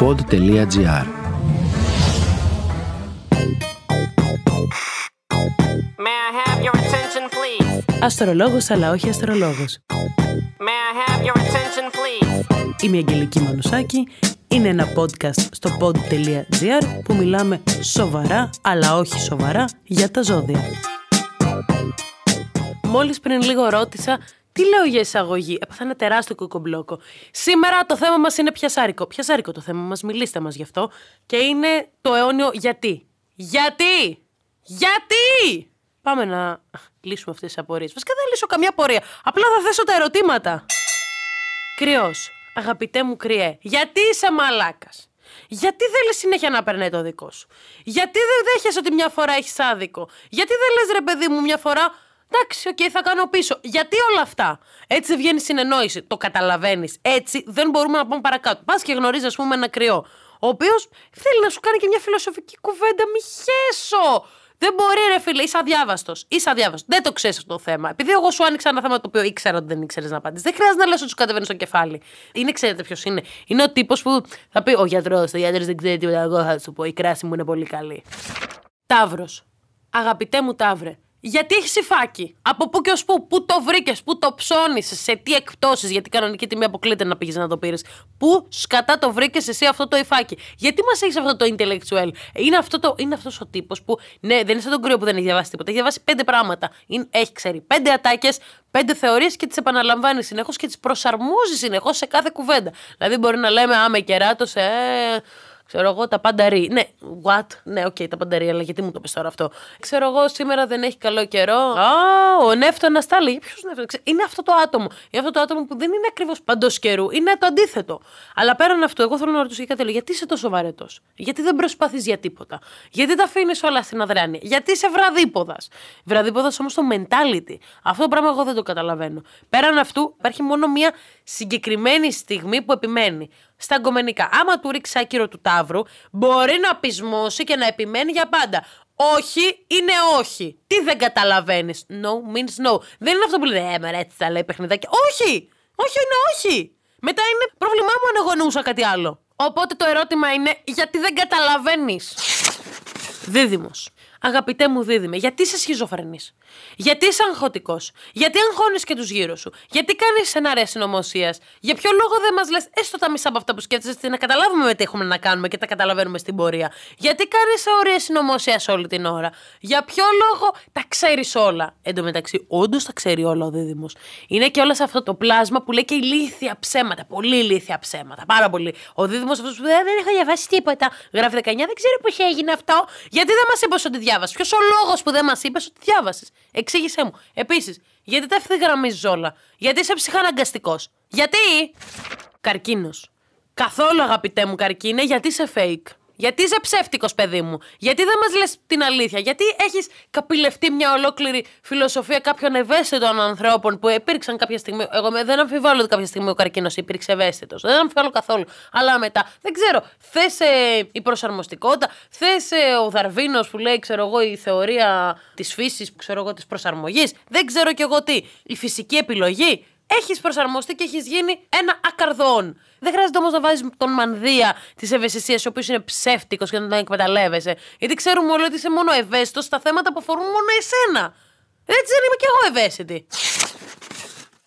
pod.gr Αστρολόγος αλλά όχι αστρολόγος. Είμαι η Αγγελική Μανουσάκη. Είναι ένα podcast στο pod.gr που μιλάμε σοβαρά αλλά όχι σοβαρά για τα ζώδια. Μόλις πριν λίγο ρώτησα τι λέω για εισαγωγή. Έπαθα ε, ένα τεράστιο κοκομπλόκο. Σήμερα το θέμα μας είναι πιασάρικο. Πιασάρικο το θέμα μας, μιλήστε μας γι' αυτό. Και είναι το αιώνιο γιατί. Γιατί! Γιατί! Πάμε να λύσουμε αυτές τις απορίες. Βασικά δεν λύσω καμιά απορία. Απλά θα θέσω τα ερωτήματα. Κρυός. Αγαπητέ μου κρυέ, γιατί είσαι μαλάκας. Γιατί δεν θέλει συνέχεια να περνάει το δικό σου. Γιατί δεν δέχεσαι ότι μια φορά έχεις άδικο. Γιατί δεν λες ρε παιδί μου μια φορά Εντάξει, οκ, okay, θα κάνω πίσω. Γιατί όλα αυτά. Έτσι βγαίνει συνεννόηση. Το καταλαβαίνεις. Έτσι δεν μπορούμε να πάμε παρακάτω. Πας και γνωρίζεις, ας πούμε, ένα κρυό. Ο οποίος θέλει να σου κάνει και μια φιλοσοφική κουβέντα. Μη χέσω. Δεν μπορεί, ρε φίλε, είσαι αδιάβαστος. Είσαι αδιάβαστος. Δεν το ξέρεις αυτό το θέμα. Επειδή εγώ σου άνοιξα ένα θέμα το οποίο ήξερα ότι δεν ήξερες να απαντήσεις. Δεν χρειάζεται να λες ότι σου κατεβαίνει στο κεφάλι. Είναι, ξέρετε ποιος είναι. Είναι ο τύπος που θα πει: Ο γιατρός, ο γιατρός δεν ξέρει τι Εγώ θα σου πω: Η κράση μου είναι πολύ καλή. Ταύρος. Αγαπητέ μου Ταύρε, γιατί έχεις υφάκι. Από πού και ως πού, πού το βρήκες, πού το ψώνει, σε τι εκπτώσεις, γιατί κανονική τιμή αποκλείται να πήγες να το πήρες. Πού σκατά το βρήκες εσύ αυτό το υφάκι. Γιατί μας έχεις αυτό το intellectual. Είναι αυτό το, είναι αυτός ο τύπος που, ναι, δεν είναι τον κρύο που δεν έχει διαβάσει τίποτα. Έχει διαβάσει πέντε πράγματα. Είναι, έχει ξέρει πέντε ατάκες, πέντε θεωρίες και τις επαναλαμβάνει συνεχώς και τις προσαρμόζει συνεχώς σε κάθε κουβέντα. Δηλαδή μπορεί να λέμε, Άμε κεράτος, ε, Ξέρω εγώ τα ρί. Ναι, what? Ναι, οκ, okay, τα ρί, αλλά γιατί μου το πεις τώρα αυτό. Ξέρω εγώ, σήμερα δεν έχει καλό καιρό. Α, ο νεύτωνας τα λέει. Ποιος νεύτωνα. Είναι αυτό το άτομο. Είναι αυτό το άτομο που δεν είναι ακριβώς παντός καιρού. Είναι το αντίθετο. Αλλά πέραν αυτό, εγώ θέλω να ρωτήσω και κάτι άλλο. Γιατί είσαι τόσο βαρετός. Γιατί δεν προσπαθείς για τίποτα. Γιατί τα αφήνεις όλα στην αδράνεια. Γιατί είσαι βραδίποδα. Βραδίποδα όμως το mentality. Αυτό το πράγμα εγώ δεν το καταλαβαίνω. Πέραν αυτού, υπάρχει μόνο μία συγκεκριμένη στιγμή που επιμένει στα Άμα του ρίξει άκυρο του τάβρου, μπορεί να πεισμώσει και να επιμένει για πάντα. Όχι είναι όχι. Τι δεν καταλαβαίνεις. No means no. Δεν είναι αυτό που «Ε, λέει Ε, έτσι θα λέει παιχνιδάκι. Όχι! Όχι είναι όχι! Μετά είναι πρόβλημά μου αν εγώ εννοούσα κάτι άλλο. Οπότε το ερώτημα είναι γιατί δεν καταλαβαίνεις. Δίδυμος. Αγαπητέ μου δίδυμε, γιατί σε σχιζοφρενής. Γιατί είσαι αγχωτικός, γιατί αγχώνεις και τους γύρω σου, γιατί κάνεις σενάρια συνωμοσίας, για ποιο λόγο δεν μας λες έστω τα μισά από αυτά που σκέφτεσαι να καταλάβουμε με τι έχουμε να κάνουμε και τα καταλαβαίνουμε στην πορεία. Γιατί κάνεις ωρίε συνωμοσία όλη την ώρα, για ποιο λόγο τα ξέρεις όλα. Εν τω μεταξύ, όντως τα ξέρει όλα ο Δίδυμος. Είναι και όλα σε αυτό το πλάσμα που λέει και ηλίθια ψέματα, πολύ ηλίθια ψέματα. Πάρα πολύ. Ο Δίδυμος αυτός που δεν έχω διαβάσει τίποτα. Γράφει 19, δεν ξέρω πώ έγινε αυτό. Γιατί δεν μας είπες ότι διάβασες. Ποιος ο λόγος που δεν μας είπες ότι διάβασες. Εξήγησέ μου. Επίσης, γιατί τα ευθυγραμμίζει όλα. Γιατί είσαι ψυχαναγκαστικός. Γιατί. Καρκίνος. Καθόλου αγαπητέ μου καρκίνε, γιατί είσαι fake. Γιατί είσαι ψεύτικος, παιδί μου. Γιατί δεν μας λες την αλήθεια. Γιατί έχεις καπηλευτεί μια ολόκληρη φιλοσοφία κάποιων ευαίσθητων ανθρώπων που υπήρξαν κάποια στιγμή. Εγώ δεν αμφιβάλλω ότι κάποια στιγμή ο καρκίνος υπήρξε ευαίσθητος. Δεν αμφιβάλλω καθόλου. Αλλά μετά, δεν ξέρω, θες ε, η προσαρμοστικότητα, θες ε, ο Δαρβίνος που λέει, ξέρω εγώ, η θεωρία της φύσης, ξέρω εγώ, της προσαρμογής. Δεν ξέρω κι εγώ τι. Η φυσική επιλογή έχεις προσαρμοστεί και έχεις γίνει ένα ακαρδόν. Δεν χρειάζεται όμως να βάζεις τον μανδύα της ευαισθησίας, ο οποίος είναι ψεύτικος και να τον εκμεταλλεύεσαι. Γιατί ξέρουμε όλοι ότι είσαι μόνο ευαίσθητος στα θέματα που αφορούν μόνο εσένα. Έτσι δεν είμαι κι εγώ ευαίσθητη.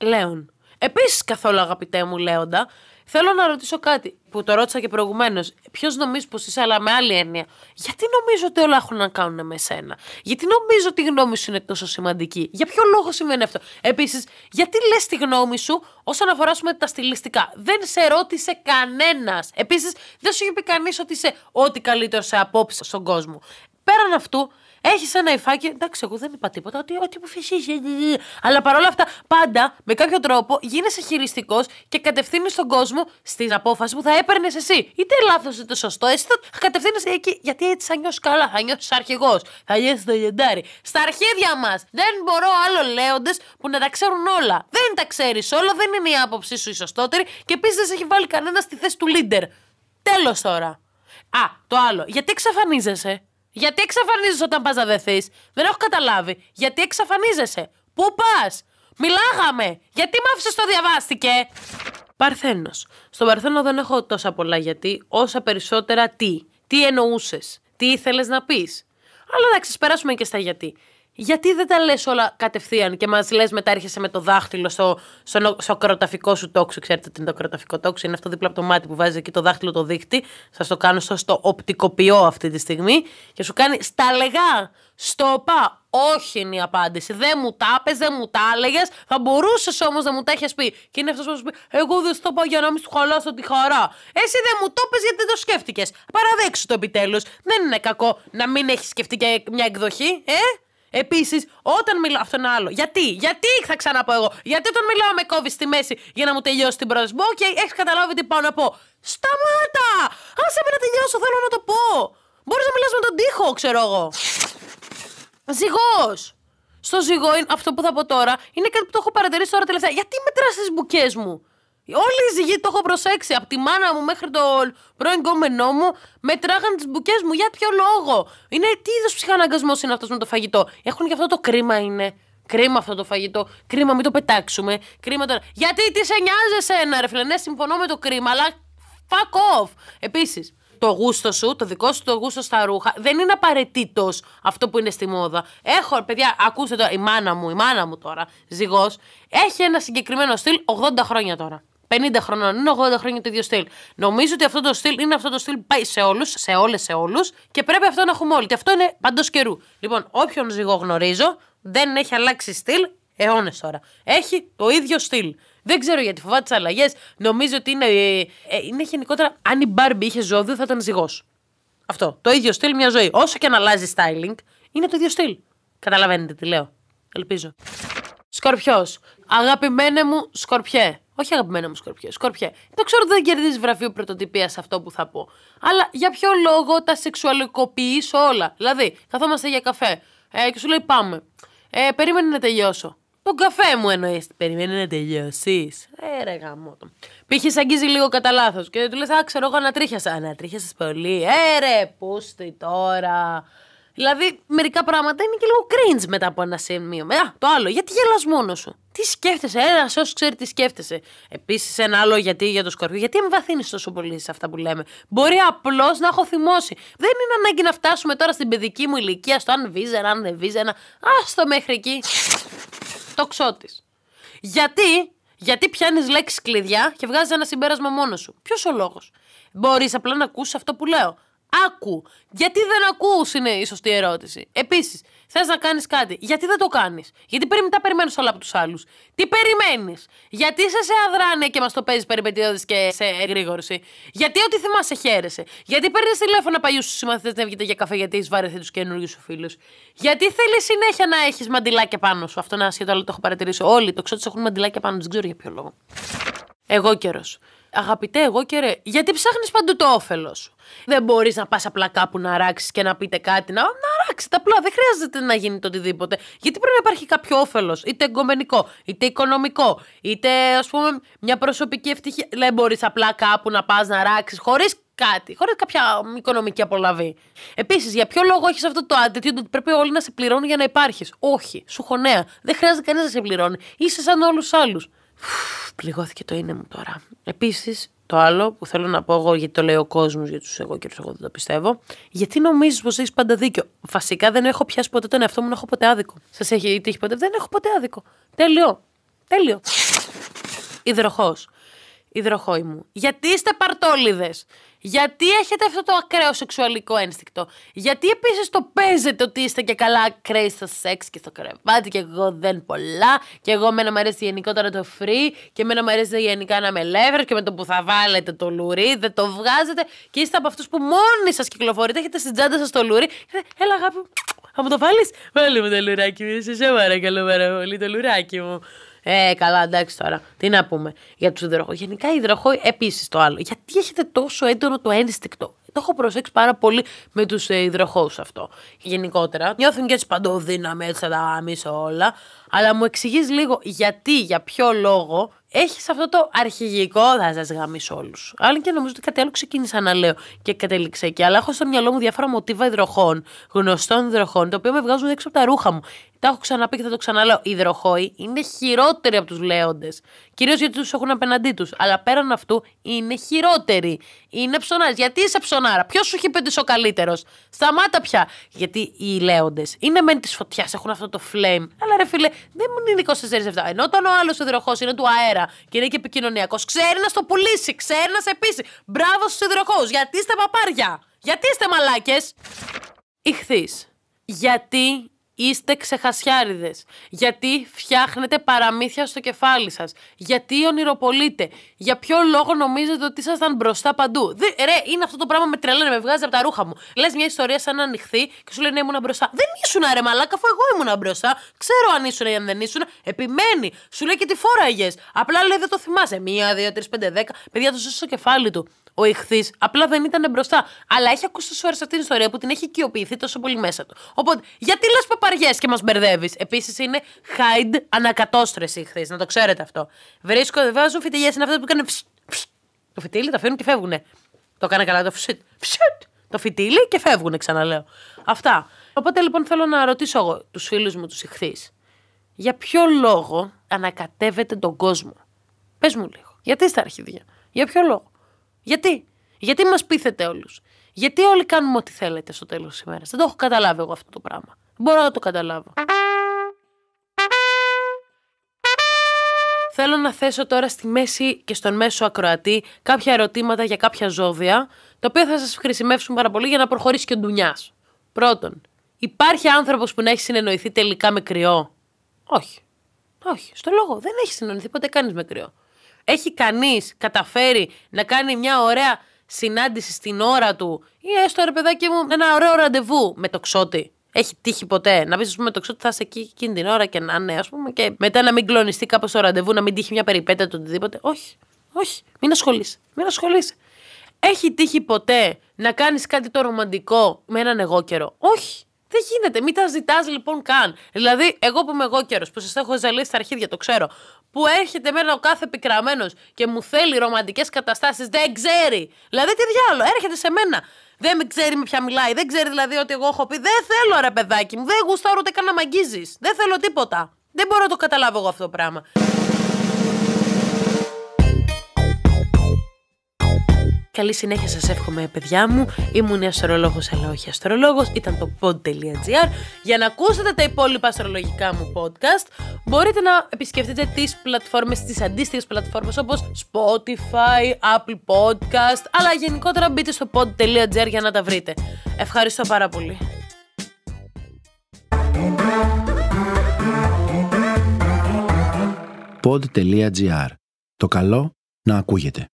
Λέων. Επίσης, καθόλου αγαπητέ μου Λέοντα, Θέλω να ρωτήσω κάτι που το ρώτησα και προηγουμένως. Ποιος νομίζεις πως είσαι, αλλά με άλλη έννοια. Γιατί νομίζω ότι όλα έχουν να κάνουν με σένα. Γιατί νομίζω ότι η γνώμη σου είναι τόσο σημαντική. Για ποιο λόγο σημαίνει αυτό. Επίσης, γιατί λες τη γνώμη σου όσον αφορά σου τα στιλιστικά. Δεν σε ρώτησε κανένας. Επίσης, δεν σου είπε κανείς ότι είσαι ό,τι καλύτερο σε απόψε στον κόσμο. Πέραν αυτού, έχεις ένα υφάκι. Εντάξει, εγώ δεν είπα τίποτα. Ότι, ότι μου φυσίζει. Αλλά παρόλα αυτά, πάντα με κάποιο τρόπο γίνεσαι χειριστικός και κατευθύνεις τον κόσμο στην απόφαση που θα έπαιρνες εσύ. Είτε λάθος είτε σωστό. Εσύ θα κατευθύνεσαι εκεί. Γιατί έτσι θα νιώσεις καλά. Θα νιώσεις αρχηγός. Θα νιώσεις το γεντάρι. Στα αρχίδια μας. Δεν μπορώ άλλο λέοντες που να τα ξέρουν όλα. Δεν τα ξέρεις όλα. Δεν είναι η άποψή σου η σωστότερη. Και επίσης δεν σε έχει βάλει κανένα στη θέση του leader. Τέλος τώρα. Α, το άλλο. Γιατί εξαφανίζεσαι. Γιατί εξαφανίζεσαι όταν πας να δεθεί. Δεν έχω καταλάβει. Γιατί εξαφανίζεσαι. Πού πας. Μιλάγαμε. Γιατί μ' άφησες το διαβάστηκε. Παρθένος. Στον Παρθένο δεν έχω τόσα πολλά γιατί. Όσα περισσότερα τι. Τι εννοούσες. Τι ήθελες να πεις. Αλλά εντάξει, περάσουμε και στα γιατί γιατί δεν τα λες όλα κατευθείαν και μας λες μετά έρχεσαι με το δάχτυλο στο, στο, στο κροταφικό σου τόξο. Ξέρετε τι είναι το κροταφικό τόξο, είναι αυτό δίπλα από το μάτι που βάζει εκεί το δάχτυλο το δείχτη. Σας το κάνω στο, στο οπτικοποιώ αυτή τη στιγμή και σου κάνει στα λεγά, στο πα, Όχι είναι η απάντηση. Δεν μου τα πες, δεν μου τα έλεγες. Θα μπορούσες όμως να μου τα έχεις πει. Και είναι αυτός που σου πει: Εγώ δεν στο πω για να μην σου χαλάσω τη χαρά. Εσύ δεν μου το πες γιατί δεν το σκέφτηκες. Παραδέξου το επιτέλους. Δεν είναι κακό να μην έχεις σκεφτεί και μια εκδοχή, ε! Επίσης, όταν μιλάω. Αυτό είναι άλλο. Γιατί, γιατί θα ξαναπώ εγώ. Γιατί όταν μιλάω με κόβεις στη μέση για να μου τελειώσει την πρόταση. Μου, okay, έχεις καταλάβει τι πάω να πω. Σταμάτα! Άσε με να τελειώσω, θέλω να το πω. Μπορείς να μιλάς με τον τοίχο, ξέρω εγώ. Ζυγός! Στο ζυγό, αυτό που θα πω τώρα, είναι κάτι που το έχω παρατηρήσει τώρα τελευταία. Γιατί μετράς τις μπουκές μου. Όλοι οι ζυγοί, το έχω προσέξει. Από τη μάνα μου μέχρι το πρώην κόμενό μου, μετράγαν τις μπουκές μου. Για ποιο λόγο. Είναι τι είδος ψυχαναγκασμός είναι αυτός με το φαγητό. Έχουν και αυτό το κρίμα είναι. Κρίμα αυτό το φαγητό. Κρίμα, μην το πετάξουμε. Κρίμα τώρα. Γιατί τις σε νοιάζεσαι ένα ρε φίλε. Ναι, συμφωνώ με το κρίμα, αλλά fuck off. Επίσης, το γούστο σου, το δικό σου το γούστο στα ρούχα, δεν είναι απαραίτητος αυτό που είναι στη μόδα. Έχω, παιδιά, ακούστε τώρα, η μάνα μου, η μάνα μου τώρα, ζυγός, έχει ένα συγκεκριμένο στυλ 80 χρόνια τώρα. 50 χρονών, είναι 80 χρόνια το ίδιο στυλ. Νομίζω ότι αυτό το στυλ είναι αυτό το στυλ που πάει σε όλους, σε όλες, σε όλους και πρέπει αυτό να έχουμε όλοι. Και αυτό είναι παντός καιρού. Λοιπόν, όποιον ζυγό γνωρίζω δεν έχει αλλάξει στυλ αιώνες τώρα. Έχει το ίδιο στυλ. Δεν ξέρω γιατί φοβάται τις αλλαγές. Νομίζω ότι είναι, ε, ε, είναι γενικότερα. Αν η Μπάρμπι είχε ζώδιο, θα ήταν ζυγός. Αυτό. Το ίδιο στυλ μια ζωή. Όσο και αν αλλάζει styling, είναι το ίδιο στυλ. Καταλαβαίνετε τι λέω. Ελπίζω. Σκορπιός. Αγαπημένε μου σκορπιέ. Όχι αγαπημένο μου Σκορπιέ. Σκορπιέ, το ξέρω ότι δεν κερδίζεις βραβείο πρωτοτυπίας σε αυτό που θα πω. Αλλά για ποιο λόγο τα σεξουαλικοποιείς όλα. Δηλαδή, καθόμαστε για καφέ ε, και σου λέει πάμε. Ε, περίμενε να τελειώσω. Τον καφέ μου εννοείς. Περιμένει να τελειώσεις. Έρε ε, γάμο το. Π.χ. αγγίζει λίγο κατά λάθος και του λες, Α, ξέρω εγώ ανατρίχιασα. Ανατρίχιασες πολύ. Έρε ε, πούστη τώρα. Δηλαδή, μερικά πράγματα είναι και λίγο cringe μετά από ένα σημείο. Ε, το άλλο, γιατί γελάς μόνος σου τι σκέφτεσαι, ένας όσος ξέρει τι σκέφτεσαι. Επίσης, ένα άλλο γιατί για το σκορπιό. Γιατί με βαθύνει τόσο πολύ σε αυτά που λέμε. Μπορεί απλώς να έχω θυμώσει. Δεν είναι ανάγκη να φτάσουμε τώρα στην παιδική μου ηλικία, στο αν βίζερα, αν δεν βίζερα. Άστο μέχρι εκεί. Το ξώτη. Γιατί, γιατί πιάνεις λέξεις κλειδιά και βγάζεις ένα συμπέρασμα μόνος σου. Ποιος ο λόγος. Μπορείς απλά να ακούσει αυτό που λέω. Άκου. Γιατί δεν ακούς είναι η σωστή ερώτηση. Επίσης, θες να κάνεις κάτι. Γιατί δεν το κάνεις. Γιατί πρέπει τα περιμένεις όλα από τους άλλους. Τι περιμένεις. Γιατί είσαι σε αδράνε και μας το παίζεις περιπετειώδης και σε εγρήγορση. Γιατί ό,τι θυμάσαι χαίρεσαι. Γιατί παίρνεις τηλέφωνα παλιούς σου συμμαθητές να βγείτε για καφέ γιατί έχεις βαρεθεί τους καινούριους σου φίλους. Γιατί θέλεις συνέχεια να έχεις μαντιλάκια πάνω σου. Αυτό να άσχετο, αλλά το έχω παρατηρήσει. Όλοι το ξέρω έχουν μαντιλάκια πάνω Δεν ξέρω για ποιο λόγο. Εγώ καιρός. Αγαπητέ, εγώ και ρε, γιατί ψάχνεις παντού το όφελος σου. Δεν μπορείς να πας απλά κάπου να ράξεις και να πείτε κάτι, να, να τα απλά. Δεν χρειάζεται να γίνει το οτιδήποτε. Γιατί πρέπει να υπάρχει κάποιο όφελος, είτε εγκομενικό, είτε οικονομικό, είτε ας πούμε μια προσωπική ευτυχία. Δεν μπορείς απλά κάπου να πας να ράξεις χωρίς κάτι, χωρίς κάποια οικονομική απολαβή. Επίσης, για ποιο λόγο έχεις αυτό το attitude ότι πρέπει όλοι να σε πληρώνουν για να υπάρχεις. Όχι, σου χωνέα. Δεν χρειάζεται κανείς να σε πληρώνει. Είσαι σαν όλους άλλους. Πληγώθηκε το είναι μου τώρα. Επίσης, το άλλο που θέλω να πω εγώ, γιατί το λέει ο κόσμος, για τους εγώ και του εγώ δεν το πιστεύω. Γιατί νομίζεις πως έχεις πάντα δίκιο. Βασικά δεν έχω πιάσει ποτέ τον εαυτό μου να έχω ποτέ άδικο. Σας έχει τύχει ποτέ. Δεν έχω ποτέ άδικο. Τέλειο. Τέλειο. Υδροχός. Υδροχόη μου. Γιατί είστε παρτόλιδες. Γιατί έχετε αυτό το ακραίο σεξουαλικό ένστικτο. Γιατί επίσης το παίζετε ότι είστε και καλά ακραίοι στο σεξ και στο κρεβάτι και εγώ δεν πολλά. Και εγώ μένα μου αρέσει γενικότερα το free και να μου αρέσει γενικά να με λεύρε και με το που θα βάλετε το λουρί δεν το βγάζετε. Και είστε από αυτούς που μόνοι σας κυκλοφορείτε, έχετε στην τσάντα σας το λουρί. Έλα αγάπη μου, θα μου το βάλεις. Βάλε μου το λουράκι μου, σε παρακαλώ πάρα πολύ το λουράκι μου. Ε, καλά, εντάξει τώρα. Τι να πούμε για τους υδροχώρου. Γενικά, οι υδροχώροι επίσης το άλλο. Γιατί έχετε τόσο έντονο το ένστικτο. Το έχω προσέξει πάρα πολύ με τους ε, αυτό. Γενικότερα. Νιώθουν και έτσι παντοδύναμοι, έτσι θα τα όλα. Αλλά μου εξηγείς λίγο γιατί, για ποιο λόγο έχεις αυτό το αρχηγικό θα σας γαμίσω όλους. Αλλά και νομίζω ότι κάτι άλλο ξεκίνησα να λέω και κατέληξε εκεί. Αλλά έχω στο μυαλό μου διάφορα μοτίβα υδροχών, γνωστών υδροχών, τα οποία με βγάζουν έξω από τα ρούχα μου. Τα έχω ξαναπεί και θα το ξαναλέω. Οι υδροχόοι είναι χειρότεροι από τους λέοντες. Κυρίως γιατί τους έχουν απέναντί τους. Αλλά πέραν αυτού είναι χειρότεροι. Είναι ψωνάρι. Γιατί είσαι ψωνάρα. Ποιος σου έχει πει ο καλύτερος. Σταμάτα πια. Γιατί οι λέοντες είναι μεν της φωτιάς, έχουν αυτό το flame. Αλλά ρε φίλε, δεν είναι 24-7. Ενώ όταν ο άλλος υδροχός είναι του αέρα και είναι και επικοινωνιακός, ξέρει να στο πουλήσει, ξέρει να σε πείσει. Μπράβο στους Γιατί είστε παπάρια. Γιατί είστε μαλάκες. Ιχθεί. Γιατί Είστε ξεχασιάριδες. Γιατί φτιάχνετε παραμύθια στο κεφάλι σας. Γιατί ονειροπολείτε. Για ποιο λόγο νομίζετε ότι ήσασταν μπροστά παντού. Δε, ρε, είναι αυτό το πράγμα με τρελαίνε, με βγάζει από τα ρούχα μου. Λες μια ιστορία σαν να ανοιχθεί και σου λένε ναι, ήμουν μπροστά. Δεν ήσουν ρε μαλάκα, αφού εγώ ήμουν μπροστά. Ξέρω αν ήσουν ή αν δεν ήσουν. Επιμένει. Σου λέει και τι φόραγες. Απλά λέει δεν το θυμάσαι. Μία, δύο, τρεις, πέντε, δέκα. Παιδιά, το ζω στο κεφάλι του. Ο ηχθής απλά δεν ήταν μπροστά. Αλλά έχει ακούσει τόσο αυτή την ιστορία που την έχει οικειοποιηθεί τόσο πολύ μέσα του. Οπότε, γιατί λες βαριές και μας μπερδεύεις. Επίσης είναι hide ανακατόστρεση χθες, να το ξέρετε αυτό. Βρίσκω, βάζουν φυτίλιες είναι αυτό που κάνει. Το φυτίλι τα αφήνουν και φεύγουν. Το έκανα καλά το φσιτ. Φσιτ! Το φοιτήλι και φεύγουν, ξαναλέω. Αυτά. Οπότε λοιπόν θέλω να ρωτήσω εγώ τους φίλους μου, τους ηχθείς, για ποιο λόγο ανακατεύεται τον κόσμο. Πες μου λίγο. Γιατί στα αρχίδια. Για ποιο λόγο. Γιατί. Γιατί μας πείθετε όλους. Γιατί όλοι κάνουμε ό,τι θέλετε στο τέλος της ημέρας. Δεν το έχω καταλάβει εγώ αυτό το πράγμα. Μπορώ να το καταλάβω. Θέλω να θέσω τώρα στη μέση και στον μέσο ακροατή κάποια ερωτήματα για κάποια ζώδια, τα οποία θα σας χρησιμεύσουν πάρα πολύ για να προχωρήσει και ο ντουνιάς. Πρώτον, υπάρχει άνθρωπος που να έχει συνεννοηθεί τελικά με κρυό. Όχι. Όχι. Στο λόγο. Δεν έχει συνεννοηθεί ποτέ κανείς με κρυό. Έχει κανείς καταφέρει να κάνει μια ωραία συνάντηση στην ώρα του ή έστω ρε παιδάκι μου ένα ωραίο ραντεβού με το ξότι έχει τύχει ποτέ. Να πεις, ας πούμε, το ξέρω ότι θα είσαι εκεί εκείνη την ώρα και να είναι, ας πούμε, και μετά να μην κλονιστεί κάπως στο ραντεβού, να μην τύχει μια περιπέτεια του οτιδήποτε. Όχι, όχι, μην ασχολείσαι. Μην ασχολείσαι. Έχει τύχει ποτέ να κάνεις κάτι το ρομαντικό με έναν εγώ καιρό. Όχι. Δεν γίνεται. Μην τα ζητάς λοιπόν καν. Δηλαδή, εγώ που είμαι εγώ καιρο, που σας έχω ζαλίσει στα αρχίδια, το ξέρω, που έρχεται εμένα ο κάθε πικραμένο και μου θέλει ρομαντικές καταστάσεις, δεν ξέρει. Δηλαδή, τι διάλογο, έρχεται σε μένα δεν ξέρει με ποια μιλάει. Δεν ξέρει δηλαδή ότι εγώ έχω πει. Δεν θέλω ρε παιδάκι μου. Δεν γουστάρω ούτε καν να μαγγίζει. Δεν θέλω τίποτα. Δεν μπορώ να το καταλάβω εγώ αυτό το πράγμα. Καλή συνέχεια σας εύχομαι παιδιά μου. Ήμουν η αστρολόγος αλλά όχι αστρολόγος. Ήταν το pod.gr. Για να ακούσετε τα υπόλοιπα αστρολογικά μου podcast μπορείτε να επισκεφτείτε τις πλατφόρμες, τις αντίστοιχες πλατφόρμες όπως Spotify, Apple Podcast αλλά γενικότερα μπείτε στο pod.gr για να τα βρείτε. Ευχαριστώ πάρα πολύ. Pod.gr. Το καλό να ακούγεται.